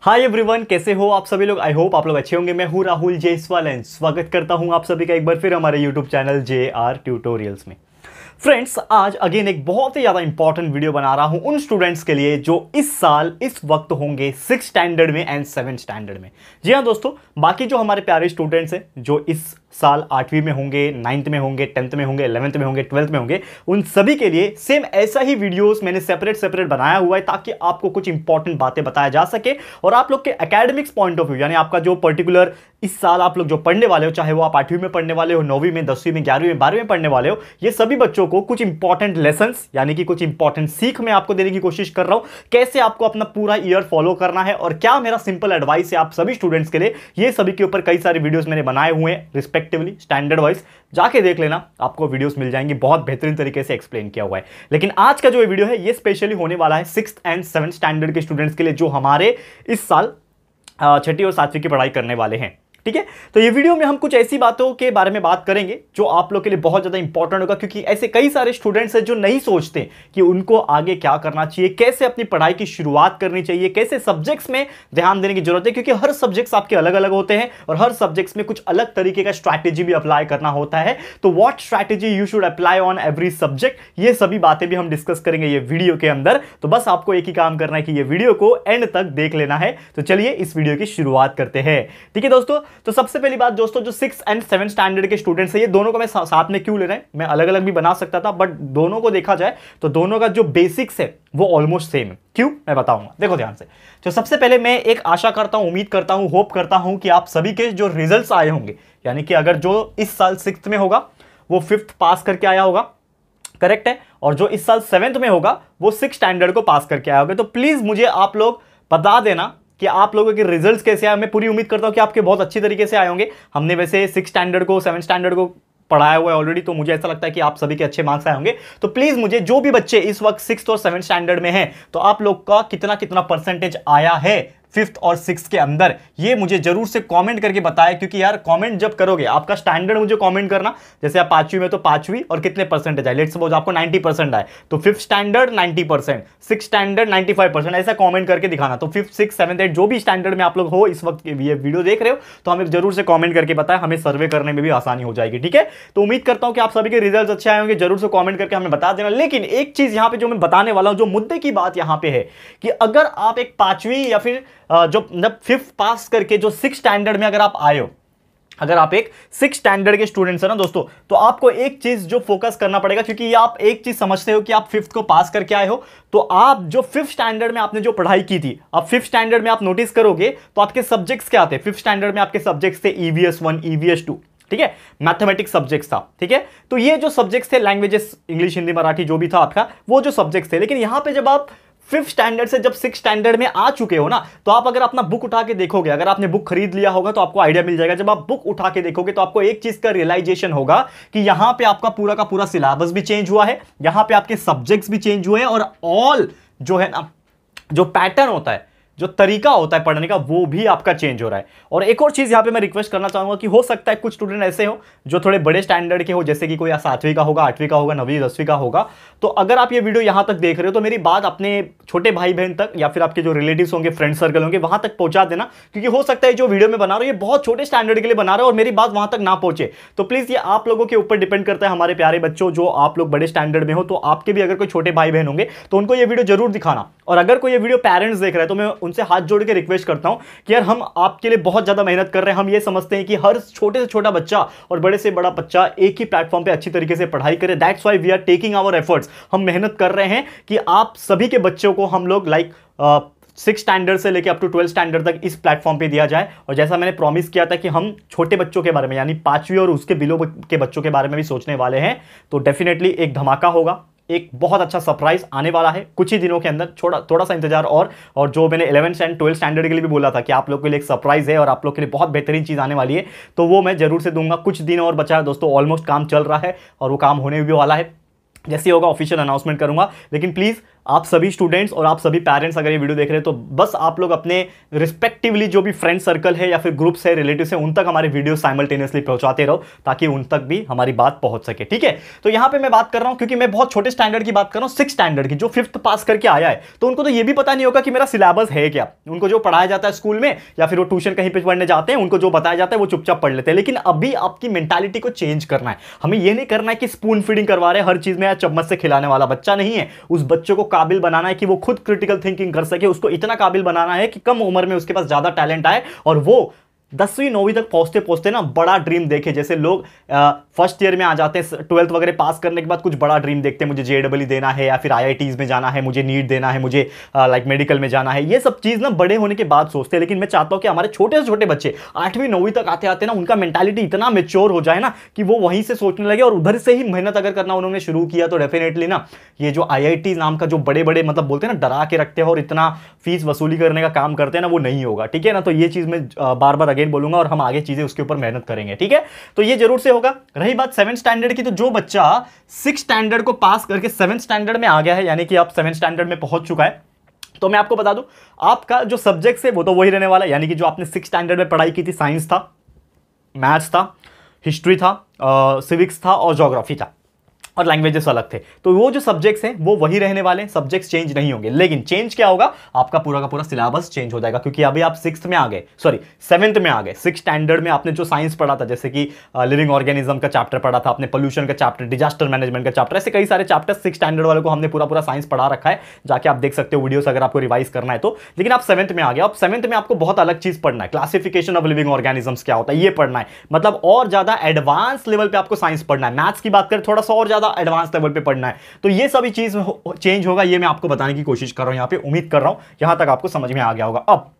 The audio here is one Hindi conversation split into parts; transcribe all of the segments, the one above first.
हाय एवरीवन कैसे हो आप सभी लोग आई होप आप लोग अच्छे होंगे मैं हूँ राहुल जयसवाल एंड स्वागत करता हूँ आप सभी का एक बार फिर हमारे YouTube channel J R tutorials में फ्रेंड्स आज अगेन एक बहुत ही ज़्यादा इंपॉर्टेंट वीडियो बना रहा हूँ उन स्टूडेंट्स के लिए जो इस साल इस वक्त होंगे सिक्स स्टैंडर्ड में एंड सेवन स्टैंडर्ड में जी हाँ दोस्तों बाकी जो हमारे प्यारे स्टूडेंट्स हैं जो इस साल आठवीं में होंगे नाइन्थ में होंगे टेंथ में होंगे इलेवंथ में होंगे ट्वेल्थ में होंगे उन सभी के लिए सेम ऐसा ही वीडियोस मैंने सेपरेट सेपरेट बनाया हुआ है ताकि आपको कुछ इंपॉर्टेंट बातें बताया जा सके और आप लोग के एकेडमिक्स पॉइंट ऑफ व्यू यानी आपका जो पर्टिकुलर इस साल आप लोग जो पढ़ने वाले हो चाहे वो आप आठवीं में पढ़ने वाले हो नौवीं में दसवीं में ग्यारहवीं में बारहवीं में पढ़ने वाले हो ये सभी बच्चों को कुछ इंपॉर्टेंट लेसन यानी कि कुछ इंपॉर्टेंट सीख मैं आपको देने की कोशिश कर रहा हूँ कैसे आपको अपना पूरा ईयर फॉलो करना है और क्या मेरा सिंपल एडवाइस है आप सभी स्टूडेंट्स के लिए ये सभी के ऊपर कई सारे वीडियोज मैंने बनाए हुए हैं रिस्पेक्ट रिस्पेक्टिवली स्टैंडर्ड वाइज जाके देख लेना आपको वीडियोस मिल जाएंगी बहुत बेहतरीन तरीके से एक्सप्लेन किया हुआ है लेकिन आज का जो वीडियो है ये स्पेशली होने वाला है सिक्स एंड सेवन स्टैंडर्ड के स्टूडेंट्स के लिए जो हमारे इस साल छठी और सातवीं की पढ़ाई करने वाले हैं ठीक है तो ये वीडियो में हम कुछ ऐसी बातों के बारे में बात करेंगे जो आप लोग के लिए बहुत ज़्यादा इंपॉर्टेंट होगा क्योंकि ऐसे कई सारे स्टूडेंट्स हैं जो नहीं सोचते कि उनको आगे क्या करना चाहिए कैसे अपनी पढ़ाई की शुरुआत करनी चाहिए कैसे सब्जेक्ट्स में ध्यान देने की जरूरत है क्योंकि हर सब्जेक्ट्स आपके अलग अलग होते हैं और हर सब्जेक्ट्स में कुछ अलग तरीके का स्ट्रैटेजी भी अप्लाई करना होता है तो what strategy you should apply on every subject ये सभी बातें भी हम डिस्कस करेंगे ये वीडियो के अंदर तो बस आपको एक ही काम करना है कि ये वीडियो को एंड तक देख लेना है तो चलिए इस वीडियो की शुरुआत करते हैं ठीक है दोस्तों तो सबसे पहली बात दोस्तों जो सिक्स एंड सेवन स्टैंडर्ड के स्टूडेंट्स है ये दोनों को मैं साथ में क्यों ले रहे हैं मैं अलग अलग भी बना सकता था बट दोनों को देखा जाए तो दोनों का जो बेसिक्स है वो ऑलमोस्ट सेम है क्यों मैं बताऊंगा देखो ध्यान से तो सबसे पहले मैं एक आशा करता हूं उम्मीद करता हूं होप करता हूं कि आप सभी के जो रिजल्ट आए होंगे यानी कि अगर जो इस साल सिक्स में होगा वो फिफ्थ पास करके आया होगा करेक्ट है और जो इस साल सेवेंथ में होगा वो सिक्स स्टैंडर्ड को पास करके आया होगा तो प्लीज़ मुझे आप लोग बता देना कि आप लोगों के रिजल्ट्स कैसे आए मैं पूरी उम्मीद करता हूँ कि आपके बहुत अच्छी तरीके से आए होंगे हमने वैसे सिक्स स्टैंडर्ड को सेवन स्टैंडर्ड को पढ़ाया हुआ है ऑलरेडी तो मुझे ऐसा लगता है कि आप सभी के अच्छे मार्क्स आए होंगे तो प्लीज़ मुझे जो भी बच्चे इस वक्त सिक्स और सेवन स्टैंडर्ड में हैं तो आप लोग का कितना कितना परसेंटेज आया है फिफ्थ और सिक्स के अंदर ये मुझे जरूर से कमेंट करके बताएं क्योंकि यार कमेंट जब करोगे आपका स्टैंडर्ड मुझे कमेंट करना जैसे आप पांचवी में तो पांचवी और कितने परसेंटेज आए लेट सपोज आपको 90 परसेंट आए तो fifth standard 90 percent six standard 95 percent ऐसा कॉमेंट करके दिखाना तो फिफ्थ सिक्स सेवन्थ एट जो भी स्टैंडर्ड में आप लोग हो इस वक्त ये वीडियो देख रहे हो तो हमें जरूर से कॉमेंट करके बताया हमें सर्वे करने में भी आसानी हो जाएगी ठीक है तो उम्मीद करता हूँ कि आप सभी के रिजल्ट अच्छे आए होंगे जरूर से कॉमेंट करके हमें बता देना लेकिन एक चीज यहाँ पे जो मैं बताने वाला हूँ जो मुद्दे की बात यहाँ पे है कि अगर आप एक पांचवी या फिर जो जब फिफ्थ पास करके जो सिक्स स्टैंडर्ड में अगर आप आए हो अगर आप एक सिक्स स्टैंडर्ड के स्टूडेंट्स हैं ना दोस्तों तो आपको एक चीज़ जो फोकस करना पड़ेगा क्योंकि ये आप एक चीज़ समझते हो कि आप फिफ्थ को पास करके आए हो तो आप जो फिफ्थ स्टैंडर्ड में आपने जो पढ़ाई की थी अब फिफ्थ स्टैंडर्ड में आप नोटिस करोगे तो आपके सब्जेक्ट्स क्या थे फिफ्थ स्टैंडर्ड में आपके सब्जेक्ट्स थे ईवीएस वन ईवीएस टू ठीक है मैथमेटिक्स सब्जेक्ट्स था ठीक है तो ये जो सब्जेक्ट्स थे लैंग्वेजेस इंग्लिश हिंदी मराठी जो भी था आपका वो जो सब्जेक्ट्स थे लेकिन यहाँ पे जब आप फिफ्थ स्टैंडर्ड से जब सिक्स स्टैंडर्ड में आ चुके हो ना तो आप अगर अपना बुक उठा के देखोगे अगर आपने बुक खरीद लिया होगा तो आपको आइडिया मिल जाएगा जब आप बुक उठा के देखोगे तो आपको एक चीज का रियलाइजेशन होगा कि यहां पे आपका पूरा का पूरा सिलेबस भी चेंज हुआ है यहां पे आपके सब्जेक्ट्स भी चेंज हुए हैं और ऑल जो है ना जो पैटर्न होता है जो तरीका होता है पढ़ने का वो भी आपका चेंज हो रहा है और एक और चीज़ यहाँ पे मैं रिक्वेस्ट करना चाहूँगा कि हो सकता है कुछ स्टूडेंट ऐसे हो जो थोड़े बड़े स्टैंडर्ड के हो जैसे कि कोई सातवीं का होगा आठवीं का होगा नवीं दसवीं का होगा तो अगर आप ये वीडियो यहाँ तक देख रहे हो तो मेरी बात अपने छोटे भाई बहन तक या फिर आपके जो रिलेटिव होंगे फ्रेंड सर्कल होंगे वहाँ तक पहुँचा देना क्योंकि हो सकता है जो वीडियो में बना रहा हूँ ये बहुत छोटे स्टैंडर्ड के लिए बना रहा है और मेरी बात वहाँ तक ना पहुँचे तो प्लीज़ ये आप लोगों के ऊपर डिपेंड करता है हमारे प्यारे बच्चों जो आप लोग बड़े स्टैंडर्ड में हो तो आपके भी अगर कोई छोटे भाई बहन होंगे तो उनको ये वीडियो जरूर दिखाना और अगर कोई ये वीडियो पेरेंट्स देख रहा है तो मैं उनसे हाथ जोड़ के रिक्वेस्ट करता हूँ कि यार हम आपके लिए बहुत ज़्यादा मेहनत कर रहे हैं हम ये समझते हैं कि हर छोटे से छोटा बच्चा और बड़े से बड़ा बच्चा एक ही प्लेटफॉर्म पर अच्छी तरीके से पढ़ाई करे that's why we are taking our efforts हम मेहनत कर रहे हैं कि आप सभी के बच्चों को हम लोग लाइक सिक्स स्टैंडर्ड से लेकर अप टू ट्वेल्थ स्टैंडर्ड तक इस प्लेटफॉर्म पे दिया जाए और जैसा मैंने प्रॉमिस किया था कि हम छोटे बच्चों के बारे में यानी पांचवी और उसके बिलो के बच्चों के बारे में भी सोचने वाले हैं तो डेफिनेटली एक धमाका होगा एक बहुत अच्छा सरप्राइज आने वाला है कुछ ही दिनों के अंदर थोड़ा थोड़ा सा इंतजार और और जो मैंने इलेवंथ एंड ट्वेल्थ स्टैंडर्ड के लिए भी बोला था कि आप लोग के लिए एक सरप्राइज है और आप लोग के लिए बहुत बेहतरीन चीज़ आने वाली है तो वो मैं जरूर से दूंगा कुछ दिन और बचा है दोस्तों ऑलमोस्ट काम चल रहा है और वो काम होने भी वाला है जैसे होगा ऑफिशियल अनाउंसमेंट करूंगा लेकिन प्लीज़ आप सभी स्टूडेंट्स और आप सभी पेरेंट्स अगर ये वीडियो देख रहे हैं तो बस आप लोग अपने रिस्पेक्टिवली जो भी फ्रेंड सर्कल है या फिर ग्रुप्स है रिलेटिव्स है उन तक हमारे वीडियो साइमल्टेनियसली पहुंचाते रहो ताकि उन तक भी हमारी बात पहुंच सके ठीक है तो यहाँ पे मैं बात कर रहा हूँ क्योंकि मैं बहुत छोटे स्टैंडर्ड की बात कर रहा हूँ सिक्स स्टैंडर्ड की जो फिफ्थ पास करके आया है तो उनको तो ये भी पता नहीं होगा कि मेरा सिलेबस है क्या उनको जो पढ़ाया जाता है स्कूल में या फिर वो ट्यूशन कहीं पर पढ़ने जाते हैं उनको जो बताया जाता है वो चुपचाप पढ़ लेते हैं लेकिन अभी आपकी मेंटालिटी को चेंज करना है हमें यह नहीं करना है कि स्पून फीडिंग करवा रहे हर चीज में या चम्मच से खिलाने वाला बच्चा नहीं है उस बच्चे को काबिल बनाना है कि वो खुद क्रिटिकल थिंकिंग कर सके उसको इतना काबिल बनाना है कि कम उम्र में उसके पास ज़्यादा टैलेंट आए और वो दसवीं नौवीं तक पहुंचते पहुंचते ना बड़ा ड्रीम देखे जैसे लोग फर्स्ट ईयर में आ जाते हैं ट्वेल्थ वगैरह पास करने के बाद कुछ बड़ा ड्रीम देखते हैं मुझे जे देना है या फिर आई में जाना है मुझे नीट देना है मुझे लाइक मेडिकल में जाना है ये सब चीज़ ना बड़े होने के बाद सोचते हैं लेकिन मैं चाहता हूँ कि हमारे छोटे से छोटे बच्चे आठवीं नौवीं तक आते आते ना उनका मैंटेलिटी इतना मेच्योर हो जाए ना कि वो वहीं से सोचने लगे और उधर से ही मेहनत अगर करना उन्होंने शुरू किया तो डेफिनेटली ना ये जो आई नाम का जो बड़े बड़े मतलब बोलते हैं ना डरा के रखते हैं और इतना फीस वसूली करने का काम करते हैं ना वो नहीं होगा ठीक है ना तो ये चीज़ में बार बार अगेन बोलूंगा और हम आगे चीज़ें उसके ऊपर मेहनत करेंगे ठीक है तो ये जरूर से होगा रही बात सेवन स्टैंडर्ड की तो जो बच्चा सिक्स स्टैंडर्ड को पास करके सेवन स्टैंडर्ड में आ गया है यानी कि आप सेवन स्टैंडर्ड में पहुंच चुका है तो मैं आपको बता दूं आपका जो सब्जेक्ट है वो तो वही रहने वाला यानी कि जो आपने सिक्स स्टैंडर्ड में पढ़ाई की थी साइंस था मैथ्स था हिस्ट्री था सिविक्स था और जोग्राफी था और लैंग्वेजेस अलग थे तो वो जो सब्जेक्ट्स हैं वो वही रहने वाले सब्जेक्ट्स चेंज नहीं होंगे लेकिन चेंज क्या होगा आपका पूरा का पूरा सिलेबस चेंज हो जाएगा क्योंकि अभी आप सिक्स में आ गए सॉरी सेवन्थ में आ गए सिक्स स्टैंडर्ड में आपने जो साइंस पढ़ा था जैसे कि लिविंग ऑर्गेनिज्म का चैप्टर पढ़ा था आपने पोल्यूशन का चैप्टर डिजास्टर मैनेजमेंट का चैप्टर ऐसे कई सारे चैप्टर सिक्स स्टैंडर्ड वाले को हमने पूरा पूरा साइंस पढ़ा रखा है जाके आप देख सकते हो वीडियोस अगर आपको रिवाइज करना है तो लेकिन आप सेवंथ में आ गए आप सेवंथ में आपको बहुत अलग चीज पढ़ना है क्लासिफिकेशन ऑफ लिविंग ऑर्गेनिजम्स क्या होता है ये पढ़ना है मतलब और ज्यादा एडवांस लेवल पर आपको साइंस पढ़ना है मैथ्स की बात करें थोड़ा सा और ज्यादा थोड़ा एडवांस लेवल पे पढ़ना है तो ये सभी चीज़ चेंज होगा ये मैं आपको बताने की कोशिश कर रहा हूं यहां पे उम्मीद कर रहा हूं यहां तक आपको समझ में आ गया होगा अब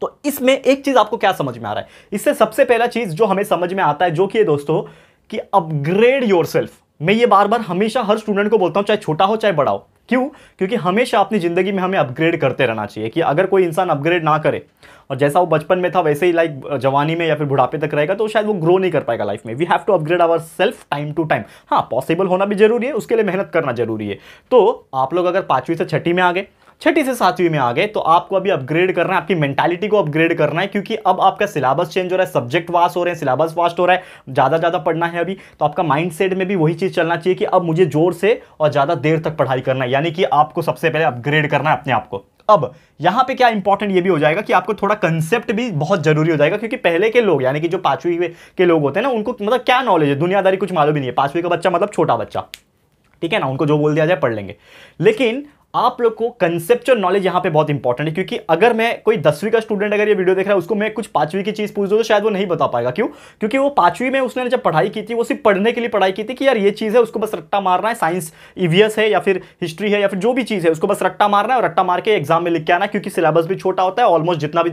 तो इसमें एक चीज़ आपको क्या समझ में आ रहा है इससे सबसे पहला चीज़ जो हमें समझ में आता है जो कि दोस्तों कि अपग्रेड योर सेल्फ मैं ये बार बार हमेशा हर स्टूडेंट को बोलता हूँ चाहे छोटा हो चाहे बड़ा हो क्यों क्योंकि हमेशा अपनी ज़िंदगी में हमें अपग्रेड करते रहना चाहिए कि अगर कोई इंसान अपग्रेड ना करे और जैसा वो बचपन में था वैसे ही लाइक जवानी में या फिर बुढ़ापे तक रहेगा तो शायद वो ग्रो नहीं कर पाएगा लाइफ में we have to upgrade our self time to time हाँ पॉसिबल होना भी जरूरी है उसके लिए मेहनत करना जरूरी है तो आप लोग अगर पाँचवीं से छठी में आ गए छठी से सातवीं में आ गए तो आपको अभी अपग्रेड करना है आपकी मेंटालिटी को अपग्रेड करना है क्योंकि अब आपका सिलेबस चेंज हो रहा है सब्जेक्ट वास हो रहे हैं सिलेबस वास्ट हो रहा है ज़्यादा ज़्यादा पढ़ना है अभी तो आपका माइंड में भी वही चीज़ चलना चाहिए कि अब मुझे जोर से और ज़्यादा देर तक पढ़ाई करना है यानी कि आपको सबसे पहले अपग्रेड करना है अपने आप को अब यहाँ पे क्या इंपॉर्टेंट ये भी हो जाएगा कि आपको थोड़ा कंसेप्ट भी बहुत जरूरी हो जाएगा क्योंकि पहले के लोग यानी कि जो पांचवी के लोग होते हैं ना उनको मतलब क्या नॉलेज है दुनियादारी कुछ मालूम ही नहीं है पांचवी का बच्चा मतलब छोटा बच्चा ठीक है ना उनको जो बोल दिया जाए पढ़ लेंगे लेकिन आप लोग को कंसेप्चुअल नॉलेज यहाँ पे बहुत इंपॉर्टेंट है क्योंकि अगर मैं कोई दसवीं का स्टूडेंट अगर ये वीडियो देख रहा है उसको मैं कुछ पांचवी की चीज़ पूछ दूँ तो शायद वो नहीं बता पाएगा क्यों क्योंकि वो पांचवी में उसने जब पढ़ाई की थी वो सिर्फ पढ़ने के लिए पढ़ाई की थी कि यार ये चीज़ है उसको बस रट्टा मारना है साइंस ईवीएस है या फिर हिस्ट्री है या फिर जो भी चीज़ है उसको बस रट्टा मारना है और रट्टा मार के एग्जाम में लिख के आना क्योंकि सिलेबस भी छोटा होता है ऑलमोस्ट जितना भी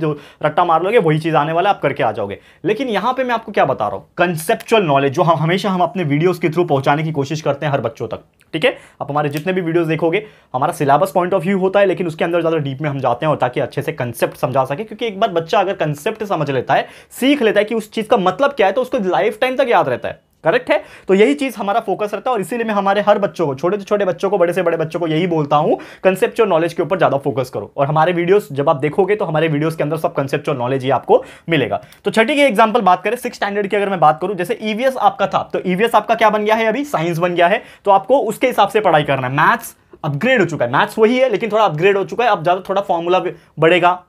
रट्टा मार लोगे वही चीज़ आने वाला है आप करके आ जाओगे लेकिन यहाँ पर मैं आपको क्या बता रहा हूँ कंसेप्चुअल नॉलेज जो हम हमेशा हम अपने वीडियोज़ के थ्रू पहुंचाने की कोशिश करते हैं हर बच्चों तक ठीक है आप हमारे जितने भी वीडियोस देखोगे हमारा सिलेबस पॉइंट ऑफ व्यू होता है लेकिन उसके अंदर ज़्यादा डीप में हम जाते हैं और ताकि अच्छे से कंसेप्ट समझा सके क्योंकि एक बार बच्चा अगर कंसेप्ट समझ लेता है सीख लेता है कि उस चीज़ का मतलब क्या है तो उसको लाइफ टाइम तक याद रहता है करेक्ट है तो यही चीज़ हमारा फोकस रहता है और इसीलिए मैं हमारे हर बच्चों को छोटे से छोटे बच्चों को बड़े से बड़े बच्चों को यही बोलता हूं कंसेप्चुअल नॉलेज के ऊपर ज़्यादा फोकस करो और हमारे वीडियोस जब आप देखोगे तो हमारे वीडियोस के अंदर सब कंसेप्चुअल नॉलेज ही आपको मिलेगा तो छठी की एग्जाम्पल बात करें सिक्स स्टैंडर्ड की अगर मैं बात करूँ जैसे ईवीएस e आपका था तो ईवीएस e आपका क्या बन गया है अभी साइंस बन गया है तो आपको उसके हिसाब से पढ़ाई करना है मैथ्स अपग्रेड हो चुका है मैथ्स वही है लेकिन थोड़ा अपग्रेड हो चुका है अब ज़्यादा थोड़ा फॉर्मूला बढ़ेगा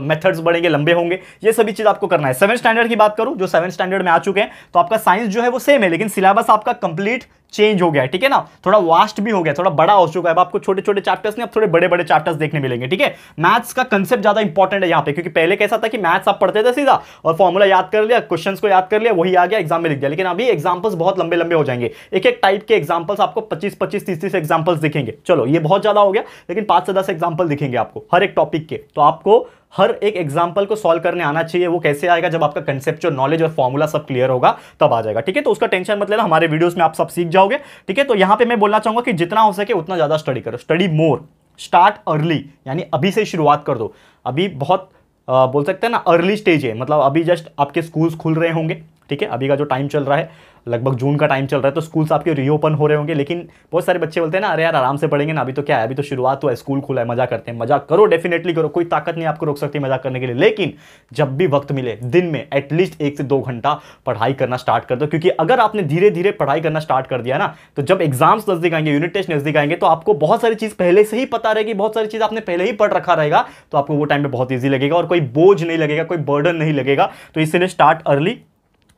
मेथड्स बढ़ेंगे लंबे होंगे ये सभी चीज़ आपको करना है सेवन स्टैंडर्ड की बात करूँ जो सेवन स्टैंडर्ड में आ चुके हैं तो आपका साइंस जो है वो सेम है लेकिन सिलेबस आपका कंप्लीट चेंज हो गया है ठीक है ना थोड़ा वास्ट भी हो गया थोड़ा बड़ा हो चुका है अब आपको छोटे छोटे चैप्टर्स नहीं अब थोड़े बड़े बड़े चैप्टर्स देखने मिलेंगे ठीक है मैथ्स का कंसेप्ट ज्यादा इंपॉर्टेंट है यहाँ पे क्योंकि पहले कैसा था कि मैथ्स आप पढ़ते थे सीधा और फॉर्मूला याद कर लिया क्वेश्चन को याद कर लिया वही आ गया एग्जाम में लिख दिया लेकिन अभी एग्जाम्पल्स बहुत लंबे लंबे हो जाएंगे एक एक टाइप के एग्जाम्पल्स आपको पच्चीस पच्चीस तीस तीस एग्जाम्पल्स दिखेंगे चलो ये बहुत ज्यादा हो गया लेकिन पांच से दस एग्जाम्पल दिखेंगे आपको हर एक टॉपिक के तो आपको हर एक एग्जाम्पल को सॉल्व करने आना चाहिए वो कैसे आएगा जब आपका कंसेप्ट नॉलेज और फॉर्मूला सब क्लियर होगा तब आ जाएगा ठीक है तो उसका टेंशन मत लेना हमारे वीडियोस में आप सब सीख जाओगे ठीक है तो यहाँ पे मैं बोलना चाहूंगा कि जितना हो सके उतना ज़्यादा स्टडी करो स्टडी मोर स्टार्ट अर्ली यानी अभी से शुरुआत कर दो अभी बहुत आ, बोल सकते हैं ना अर्ली स्टेज है मतलब अभी जस्ट आपके स्कूल्स खुल रहे होंगे ठीक है अभी का जो टाइम चल रहा है लगभग जून का टाइम चल रहा है तो स्कूल्स आपके रीओपन हो रहे होंगे लेकिन बहुत सारे बच्चे बोलते हैं ना अरे यार आराम से पढ़ेंगे ना अभी तो क्या है अभी तो शुरुआत हुआ है स्कूल खुला है मजा करते हैं मजा करो डेफिनेटली करो कोई ताकत नहीं आपको रोक सकती मज़ा करने के लिए लेकिन जब भी वक्त मिले दिन में एटलीस्ट एक से दो घंटा पढ़ाई करना स्टार्ट कर दो क्योंकि अगर आपने धीरे धीरे पढ़ाई करना स्टार्ट कर दिया ना तो जब एग्जाम्स नजदीक आएंगे यूनिट टेस्ट नजदीक आएंगे तो आपको बहुत सारी चीज़ पहले से ही पता रहेगी बहुत सारी चीज़ आपने पहले ही पढ़ रखा रहेगा तो आपको वो टाइम पर बहुत ईजी लगेगा और कोई बोझ नहीं लगेगा कोई बर्डन नहीं लगेगा तो इसलिए स्टार्ट अर्ली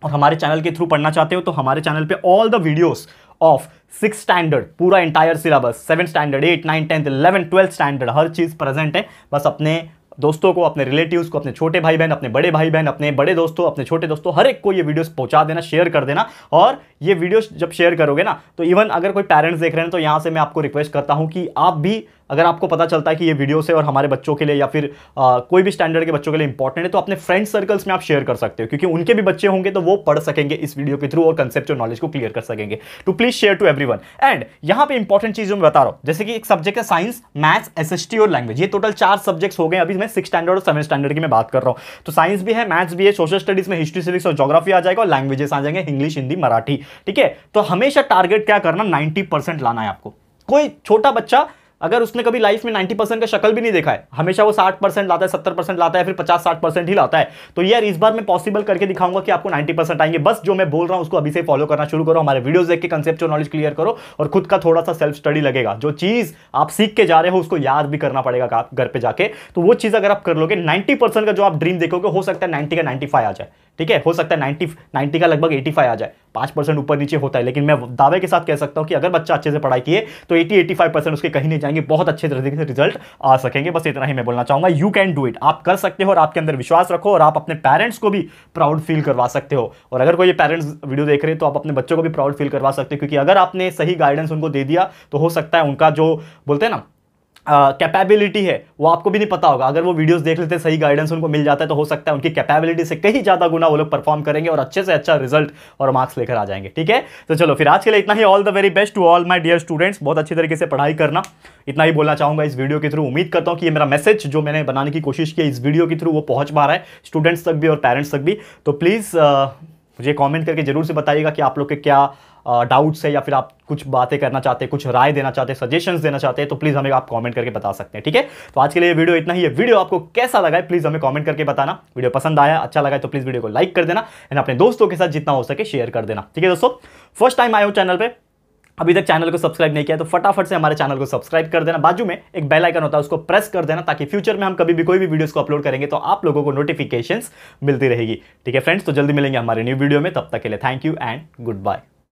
और हमारे चैनल के थ्रू पढ़ना चाहते हो तो हमारे चैनल पे all the videos of six standard पूरा entire syllabus seven standard eight nine tenth eleven twelfth standard हर चीज़ प्रेजेंट है बस अपने दोस्तों को अपने रिलेटिव्स को अपने छोटे भाई बहन अपने बड़े भाई बहन अपने बड़े दोस्तों अपने छोटे दोस्तों हर एक को ये वीडियोस पहुंचा देना शेयर कर देना और ये वीडियोस जब शेयर करोगे ना तो इवन अगर कोई पेरेंट्स देख रहे हैं तो यहाँ से मैं आपको रिक्वेस्ट करता हूँ कि आप भी अगर आपको पता चलता है कि ये वीडियो से और हमारे बच्चों के लिए या फिर आ, कोई भी स्टैंडर्ड के बच्चों के लिए इंपॉर्टेंट है तो अपने फ्रेंड सर्कल्स में आप शेयर कर सकते हो क्योंकि उनके भी बच्चे होंगे तो वो पढ़ सकेंगे इस वीडियो के थ्रू और कंसेप्ट और नॉलेज को क्लियर कर सकेंगे to please share to every and यहाँ पर इंपॉर्टेंट चीज मैं बता रहा हूँ जैसे कि एक सब्जेक्ट है साइंस मैथ्स एस और लैंग्वेज ये टोटल चार सब्जेक्ट्स हो गए अभी मैं सिक्स स्टैंडर्ड और सेवन स्टैंडर्ड की मैं बात कर रहा हूँ तो साइंस भी है मैथ्स भी है सोशल स्टडीज में हिस्ट्री सिविक्स और जोग्राफी आ जाएगा और लैंग्वेजेस आ जाएंगे इंग्लिश हिंदी मराठी ठीक है तो हमेशा टारगेट क्या करना नाइन्टी लाना है आपको कोई छोटा बच्चा अगर उसने कभी लाइफ में 90 परसेंट का शक्ल भी नहीं देखा है हमेशा वो 60 परसेंट लाता है 70 परसेंट लाता है फिर 50-60 परसेंट ही लाता है तो यार इस बार मैं पॉसिबल करके दिखाऊंगा कि आपको 90 परसेंट आएंगे बस जो मैं बोल रहा हूँ उसको अभी से फॉलो करना शुरू करो हमारे वीडियोज देख के कंसेप्ट नॉलेज क्लियर करो और खुद का थोड़ा सा सेल्फ स्टडी लगेगा जो चीज़ आप सीख के जा रहे हो उसको याद भी करना पड़ेगा घर पर जाकर तो वो चीज़ अगर आप कर लोगे नाइन्टी का जो आप ड्रीम देखोगे हो सकता है नाइन्टी का नाइन्टी आ जाए ठीक है हो सकता है नाइन्टी नाइन्टी का लगभग एटी फाइव आ जाए पांच परसेंट ऊपर नीचे होता है लेकिन मैं दावे के साथ कह सकता हूं कि अगर बच्चा अच्छे से पढ़ाई किए तो एटी एटी फाइव परसेंट उसके कहीं नहीं जाएंगे बहुत अच्छे तरीके से रिजल्ट आ सकेंगे बस इतना ही मैं बोलना चाहूंगा यू कैन डू इट आप कर सकते हो और आपके अंदर विश्वास रखो और आप अपने पेरेंट्स को भी प्राउड फील करवा सकते हो और अगर कोई पेरेंट्स वीडियो देख रहे हैं तो आप अपने बच्चों को भी प्राउड फील करवा सकते हो क्योंकि अगर आपने सही गाइडेंस उनको दे दिया तो हो सकता है उनका जो बोलते हैं ना कैपेबिलिटी uh, है वो आपको भी नहीं पता होगा अगर वो वीडियोस देख लेते हैं सही गाइडेंस उनको मिल जाता है तो हो सकता है उनकी कैपेबिलिटी से कहीं ज़्यादा गुना वो लोग परफॉर्म करेंगे और अच्छे से अच्छा रिजल्ट और मार्क्स लेकर आ जाएंगे ठीक है तो चलो फिर आज के लिए इतना ही all the very best to all my dear students बहुत अच्छी तरीके से पढ़ाई करना इतना ही बोलना चाहूँगा इस वीडियो के थ्रू उम्मीद करता हूँ कि ये मेरा मैसेज जो मैंने बनाने की कोशिश की इस वीडियो के थ्रू वो पहुँच पा रहा है स्टूडेंट्स तक भी और पेरेंट्स तक भी तो प्लीज़ मुझे कॉमेंट करके ज़रूर से बताइएगा कि आप लोग के क्या डाउट्स है या फिर आप कुछ बातें करना चाहते हैं कुछ राय देना चाहते हैं सजेशंस देना चाहते हैं तो प्लीज़ हमें आप कमेंट करके बता सकते हैं ठीक है तो आज के लिए वीडियो इतना ही है वीडियो आपको कैसा लगा है प्लीज़ हमें कमेंट करके बताना वीडियो पसंद आया अच्छा लगा तो प्लीज़ वीडियो को लाइक कर देना एंड अपने दोस्तों के साथ जितना हो सके शेयर कर देना ठीक है दोस्तों फर्स्ट टाइम आए हो चैनल पर अभी तक चैनल को सब्सक्राइब नहीं किया तो फटाफट से हमारे चैनल को सब्सक्राइब कर देना बाजू में एक बेल आइकन होता है उसको प्रेस कर देना ताकि फ्यूचर में हम कभी भी कोई भी वीडियोस को अपलोड करेंगे तो आप लोगों को नोटिफिकेशंस मिलती रहेगी ठीक है फ्रेंड्स तो जल्दी मिलेंगे हमारे न्यू वीडियो में तब तक के लिए thank you and good bye